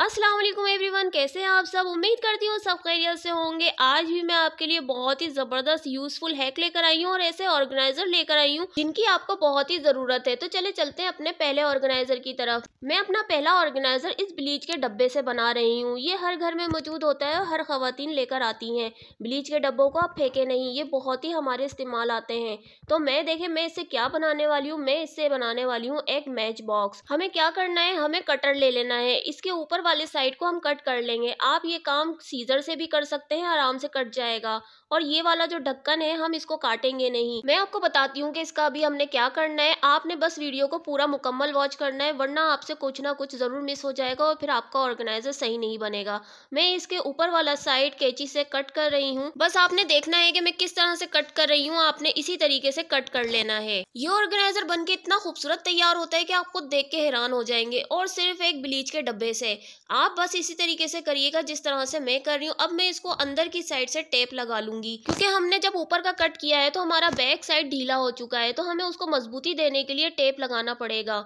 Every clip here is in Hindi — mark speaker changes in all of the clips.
Speaker 1: वालेकुम एवरीवन कैसे हैं आप सब उम्मीद करती हूँ सब खैरियत से होंगे आज भी मैं आपके लिए बहुत ही ज़बरदस्त यूज़फुल हैक लेकर आई हूँ और ऐसे ऑर्गेनाइज़र लेकर आई हूँ जिनकी आपको बहुत ही ज़रूरत है तो चले चलते हैं अपने पहले ऑर्गेनाइज़र की तरफ मैं अपना पहला ऑर्गेनाइज़र इस ब्लीच के डब्बे से बना रही हूँ ये हर घर में मौजूद होता है और हर खवतिन लेकर आती हैं ब्लीच के डब्बों को आप फेंके नहीं ये बहुत ही हमारे इस्तेमाल आते हैं तो मैं देखें मैं इससे क्या बनाने वाली हूँ मैं इससे बनाने वाली हूँ एक मैच बॉक्स हमें क्या करना है हमें कटर ले लेना है इसके ऊपर वाले साइड को हम कट कर लेंगे आप ये काम सीजर से भी कर सकते हैं आराम से कट जाएगा और ये वाला जो ढक्कन है हम इसको काटेंगे नहीं मैं आपको बताती हूँ कि इसका अभी हमने क्या करना है आपने बस वीडियो को पूरा मुकम्मल वॉच करना है वरना आपसे कुछ ना कुछ ज़रूर मिस हो जाएगा और फिर आपका ऑर्गेनाइजर सही नहीं बनेगा मैं इसके ऊपर वाला साइड कैची से कट कर रही हूँ बस आपने देखना है कि मैं किस तरह से कट कर रही हूँ आपने इसी तरीके से कट कर लेना है ये ऑर्गेनाइजर बन के इतना खूबसूरत तैयार होता है कि आप खुद देख के हैरान हो जाएंगे और सिर्फ एक ब्लीच के डब्बे से आप बस इसी तरीके से करिएगा जिस तरह से मैं कर रही हूँ अब मैं इसको अंदर की साइड से टेप लगा लूंगी क्योंकि हमने जब ऊपर का कट किया है तो हमारा बैक साइड ढीला हो चुका है तो हमें उसको मजबूती देने के लिए टेप लगाना पड़ेगा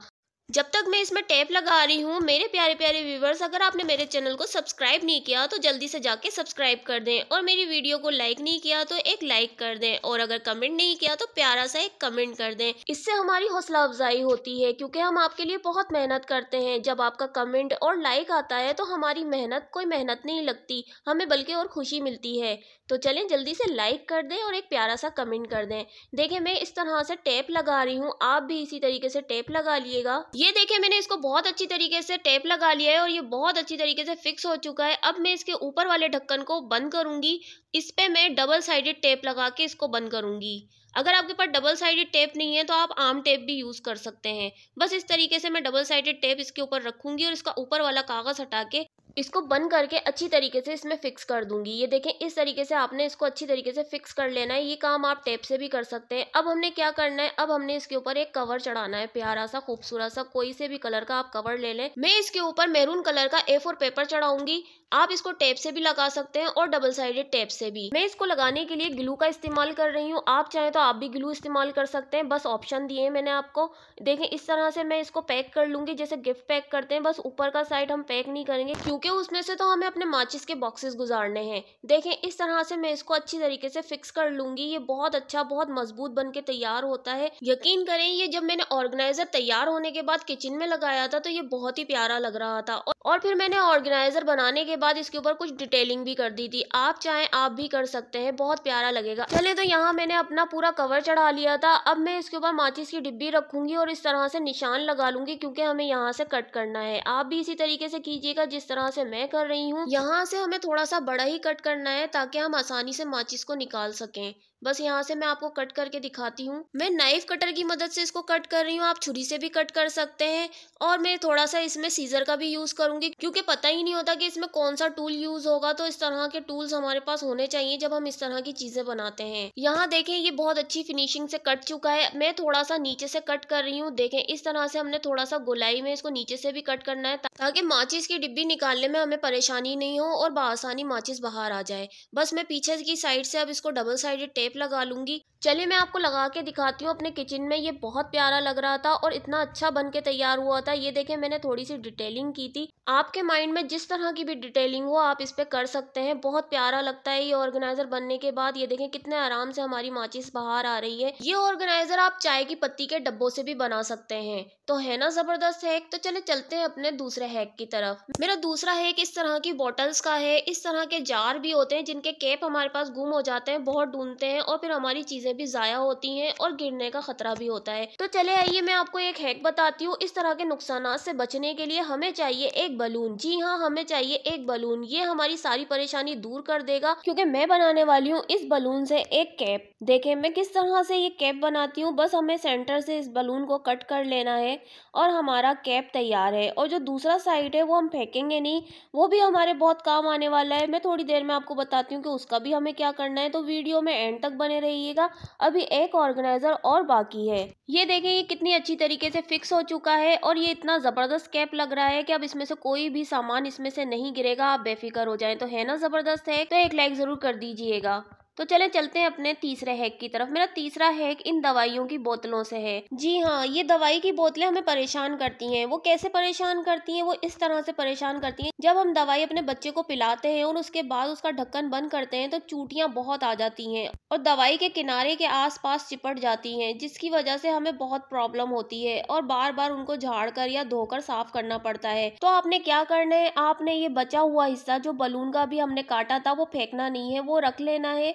Speaker 1: जब तक मैं इसमें टैप लगा रही हूँ मेरे प्यारे प्यारे व्यूवर्स अगर आपने मेरे चैनल को सब्सक्राइब नहीं किया तो जल्दी से जाके सब्सक्राइब कर दें और मेरी वीडियो को लाइक नहीं किया तो एक लाइक कर दें और अगर कमेंट नहीं किया तो प्यारा सा एक कमेंट कर दें इससे हमारी हौसला अफजाई होती है क्योंकि हम आपके लिए बहुत मेहनत करते हैं जब आपका कमेंट और लाइक आता है तो हमारी मेहनत कोई मेहनत नहीं लगती हमें बल्कि और खुशी मिलती है तो चलें जल्दी से लाइक कर दें और एक प्यारा सा कमेंट कर दें देखें मैं इस तरह से टैप लगा रही हूँ आप भी इसी तरीके से टैप लगा लिएगा ये देखिए मैंने इसको बहुत अच्छी तरीके से टेप लगा लिया है और ये बहुत अच्छी तरीके से फिक्स हो चुका है अब मैं इसके ऊपर वाले ढक्कन को बंद करूंगी इस पर मैं डबल साइडेड टेप लगा के इसको बंद करूंगी अगर आपके पास डबल साइडेड टेप नहीं है तो आप आम टेप भी यूज़ कर सकते हैं बस इस तरीके से मैं डबल साइडेड टेप इसके ऊपर रखूंगी और इसका ऊपर वाला कागज़ हटा के इसको बंद करके अच्छी तरीके से इसमें फिक्स कर दूंगी ये देखें इस तरीके से आपने इसको अच्छी तरीके से फिक्स कर लेना है ये काम आप टेप से भी कर सकते हैं अब हमने क्या करना है अब हमने इसके ऊपर एक कवर चढ़ाना है प्यारा सा खूबसूरत सा कोई से भी कलर का आप कवर ले लें मैं इसके ऊपर मेरून कलर का ए पेपर चढ़ाऊंगी आप इसको टेप से भी लगा सकते हैं और डबल साइडेड टेप से भी मैं इसको लगाने के लिए ग्लू का इस्तेमाल कर रही हूँ आप चाहें तो आप भी ग्लू इस्तेमाल कर सकते हैं बस ऑप्शन दिए मैंने आपको देखें इस तरह से मैं इसको पैक कर लूँगी जैसे गिफ्ट पैक करते हैं बस ऊपर का साइड हम पैक नहीं करेंगे क्योंकि उसमें से तो हमें अपने माचिस के बॉक्सेस गुजारने हैं देखें इस तरह से मैं इसको अच्छी तरीके से फिक्स कर लूँगी ये बहुत अच्छा बहुत मजबूत बन के तैयार होता है यकीन करें ये जब मैंने ऑर्गेनाइजर तैयार होने के बाद किचन में लगाया था तो ये बहुत ही प्यारा लग रहा था और फिर मैंने ऑर्गेनाइजर बनाने के बाद इसके ऊपर कुछ डिटेलिंग भी कर दी थी आप चाहें आप भी कर सकते हैं बहुत प्यारा लगेगा चले तो यहाँ मैंने अपना पूरा कवर चढ़ा लिया था अब मैं इसके ऊपर माचिस की डिब्बी रखूंगी और इस तरह से निशान लगा लूंगी क्योंकि हमें यहाँ से कट करना है आप भी इसी तरीके से कीजिएगा जिस तरह से मैं कर रही हूँ यहाँ से हमें थोड़ा सा बड़ा ही कट करना है ताकि हम आसानी से माचिस को निकाल सकें बस यहाँ से मैं आपको कट करके दिखाती हूँ मैं नाइफ कटर की मदद से इसको कट कर रही हूँ आप छुरी से भी कट कर सकते हैं और मैं थोड़ा सा इसमें सीजर का भी यूज़ करूंगी क्योंकि पता ही नहीं होता कि इसमें कौन सा टूल यूज़ होगा तो इस तरह के टूल्स हमारे पास होने चाहिए जब हम इस तरह की चीज़ें बनाते हैं यहाँ देखे ये बहुत अच्छी फिनिशिंग से कट चुका है मैं थोड़ा सा नीचे से कट कर रही हूँ देखे इस तरह से हमने थोड़ा सा गुलाई में इसको नीचे से भी कट करना है ताकि माचिस की डिब्बी निकालने में हमें परेशानी नहीं हो और बसानी माचिस बाहर आ जाए बस मैं पीछे की साइड से अब इसको डबल साइडेड टेप टेप लगा लूंगी चलिए मैं आपको लगा के दिखाती हूँ अपने किचन में ये बहुत प्यारा लग रहा था और इतना अच्छा बन के तैयार हुआ था ये देखें मैंने थोड़ी सी डिटेलिंग की थी आपके माइंड में जिस तरह की भी डिटेलिंग हो आप इस पर कर सकते हैं बहुत प्यारा लगता है ये ऑर्गेनाइजर बनने के बाद ये देखें कितने आराम से हमारी माचिस बाहर आ रही है ये ऑर्गेनाइजर आप चाय की पत्ती के डब्बों से भी बना सकते हैं तो है ना ज़बरदस्त हैक तो चले चलते हैं अपने दूसरे हैक की तरफ मेरा दूसरा हैक इस तरह की बॉटल्स का है इस तरह के जार भी होते हैं जिनके कैप हमारे पास गुम हो जाते हैं बहुत ढूंढते हैं और फिर हमारी चीज़ें भी ज़ाया होती हैं और गिरने का खतरा भी होता है तो चले आइए मैं आपको एक हैक बताती हूँ इस तरह के नुकसान से बचने के लिए हमें चाहिए एक बलून जी हाँ हमें चाहिए एक बलून ये हमारी सारी परेशानी दूर कर देगा क्योंकि मैं बनाने वाली हूँ इस बलून से एक कैप देखे मैं किस तरह से ये कैप बनाती हूँ बस हमें सेंटर से इस बलून को कट कर लेना है और हमारा कैप तैयार है और जो दूसरा साइड है वो हम फेंकेंगे नहीं वो भी हमारे बहुत काम आने वाला है मैं थोड़ी देर में आपको बताती हूँ कि उसका भी हमें क्या करना है तो वीडियो में एंड तक बने रहिएगा अभी एक ऑर्गेनाइज़र और बाकी है ये देखें ये कितनी अच्छी तरीके से फिक्स हो चुका है और ये इतना ज़बरदस्त कैप लग रहा है कि अब इसमें से कोई भी सामान इसमें से नहीं गिरेगा आप बेफिक्र हो जाए तो है ना ज़बरदस्त है तो एक लाइक ज़रूर कर दीजिएगा तो चले चलते हैं अपने तीसरे हैक की तरफ मेरा तीसरा हैक इन दवाइयों की बोतलों से है जी हाँ ये दवाई की बोतलें हमें परेशान करती हैं वो कैसे परेशान करती हैं वो इस तरह से परेशान करती हैं जब हम दवाई अपने बच्चे को पिलाते हैं और उसके बाद उसका ढक्कन बंद करते हैं तो चूटियाँ बहुत आ जाती हैं और दवाई के किनारे के आस चिपट जाती हैं जिसकी वजह से हमें बहुत प्रॉब्लम होती है और बार बार उनको झाड़ कर या धोकर साफ करना पड़ता है तो आपने क्या करना है आपने ये बचा हुआ हिस्सा जो बलून का भी हमने काटा था वो फेंकना नहीं है वो रख लेना है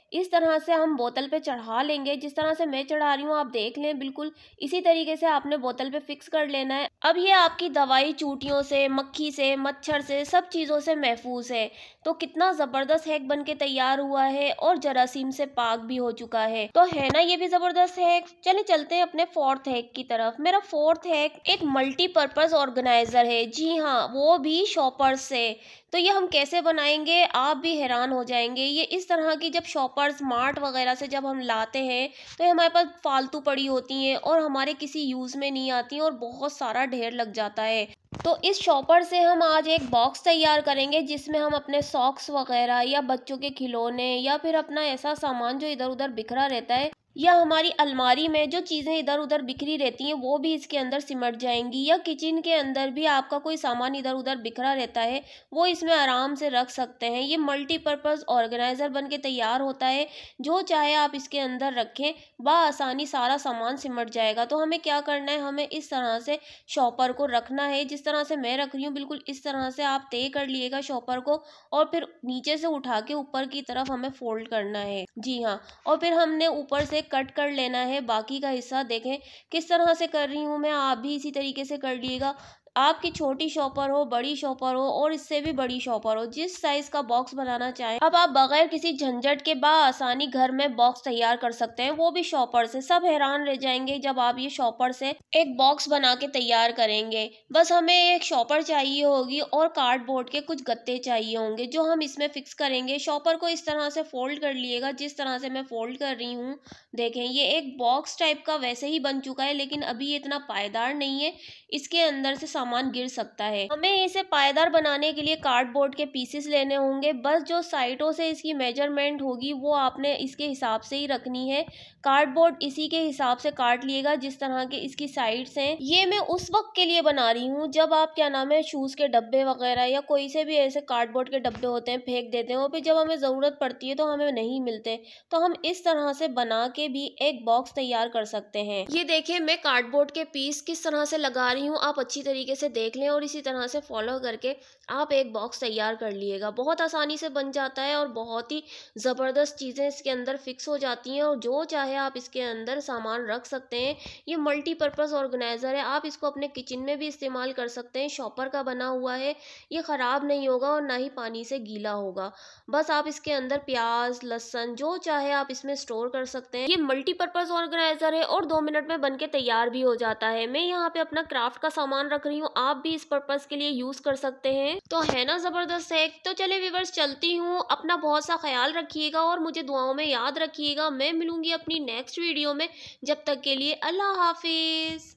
Speaker 1: इस तरह से हम बोतल पे चढ़ा लेंगे जिस तरह से मैं चढ़ा रही हूँ आप देख लें बिल्कुल इसी तरीके से आपने बोतल पे फिक्स कर लेना है अब ये आपकी दवाई चूटियों से मक्खी से मच्छर से सब चीज़ों से महफूज है तो कितना ज़बरदस्त हैक बन के तैयार हुआ है और जरासीम से पाक भी हो चुका है तो है ना ये भी ज़बरदस्त हैक चले चलते हैं अपने फोर्थ हैक की तरफ मेरा फोर्थ हैक एक मल्टीपर्पज़ ऑर्गेनाइज़र है जी हाँ वो भी शॉपर्स से तो ये हम कैसे बनाएंगे आप भी हैरान हो जाएंगे ये इस तरह की जब शॉपर फ्लिपकार्ट मार्ट वगैरह से जब हम लाते हैं तो हमारे पास फालतू पड़ी होती हैं और हमारे किसी यूज़ में नहीं आती और बहुत सारा ढेर लग जाता है तो इस शॉपर से हम आज एक बॉक्स तैयार करेंगे जिसमें हम अपने सॉक्स वगैरह या बच्चों के खिलौने या फिर अपना ऐसा सामान जो इधर उधर बिखरा रहता है या हमारी अलमारी में जो चीज़ें इधर उधर बिखरी रहती हैं वो भी इसके अंदर सिमट जाएंगी या किचन के अंदर भी आपका कोई सामान इधर उधर बिखरा रहता है वो इसमें आराम से रख सकते हैं ये मल्टीपर्पज़ ऑर्गेनाइज़र बन के तैयार होता है जो चाहे आप इसके अंदर रखें आसानी सारा सामान सिमट जाएगा तो हमें क्या करना है हमें इस तरह से शॉपर को रखना है जिस तरह से मैं रख रही हूँ बिल्कुल इस तरह से आप तय कर लिएगा शॉपर को और फिर नीचे से उठा के ऊपर की तरफ हमें फोल्ड करना है जी हाँ और फिर हमने ऊपर से कट कर लेना है बाकी का हिस्सा देखें किस तरह से कर रही हूँ मैं आप भी इसी तरीके से कर लीजिएगा आपकी छोटी शॉपर हो बड़ी शॉपर हो और इससे भी बड़ी शॉपर हो जिस साइज का बॉक्स बनाना चाहें अब आप बगैर किसी झंझट के आसानी घर में बॉक्स तैयार कर सकते हैं वो भी शॉपर से सब हैरान रह जाएंगे जब आप ये शॉपर से एक बॉक्स बना के तैयार करेंगे बस हमें एक शॉपर चाहिए होगी और कार्डबोर्ड के कुछ गत्ते चाहिए होंगे जो हम इसमें फिक्स करेंगे शॉपर को इस तरह से फोल्ड कर लिएगा जिस तरह से मैं फोल्ड कर रही हूँ देखें ये एक बॉक्स टाइप का वैसे ही बन चुका है लेकिन अभी इतना पायदार नहीं है इसके अंदर से सामान गिर सकता है हमें इसे पायदार बनाने के लिए कार्डबोर्ड के पीसेस लेने होंगे बस जो साइटों से इसकी मेजरमेंट होगी वो आपने इसके हिसाब से ही रखनी है कार्डबोर्ड इसी के हिसाब से काट लिएगा जिस तरह के इसकी साइड्स हैं ये मैं उस वक्त के लिए बना रही हूँ जब आप क्या नाम है शूज़ के डब्बे वगैरह या कोई से भी ऐसे कार्डबोर्ड के डब्बे होते हैं फेंक देते हैं और फिर जब हमें ज़रूरत पड़ती है तो हमें नहीं मिलते तो हम इस तरह से बना के भी एक बॉक्स तैयार कर सकते हैं ये देखिए मैं कार्डबोर्ड के पीस किस तरह से लगा रही हूँ आप अच्छी तरीके से देख लें और इसी तरह से फॉलो करके आप एक बॉक्स तैयार कर लिएगा बहुत आसानी से बन जाता है और बहुत ही ज़बरदस्त चीज़ें इसके अंदर फिक्स हो जाती हैं और जो चाहे है आप इसके अंदर सामान रख सकते हैं ये मल्टीपर्पज़ ऑर्गेनाइज़र है आप इसको अपने किचन में भी इस्तेमाल कर सकते हैं शॉपर का बना हुआ है ये ख़राब नहीं होगा और ना ही पानी से गीला होगा बस आप इसके अंदर प्याज लहसन जो चाहे आप इसमें स्टोर कर सकते हैं ये मल्टीपर्पज़ ऑर्गेनाइज़र है और दो मिनट में बन के तैयार भी हो जाता है मैं यहाँ पे अपना क्राफ्ट का सामान रख रही हूँ आप भी इस पर्पज़ के लिए यूज़ कर सकते हैं तो है ना ज़बरदस्त है तो चले व्यूवर्स चलती हूँ अपना बहुत सा ख्याल रखिएगा और मुझे दुआओं में याद रखिएगा मैं मिलूंगी अपनी नेक्स्ट वीडियो में जब तक के लिए अल्लाह हाफिज़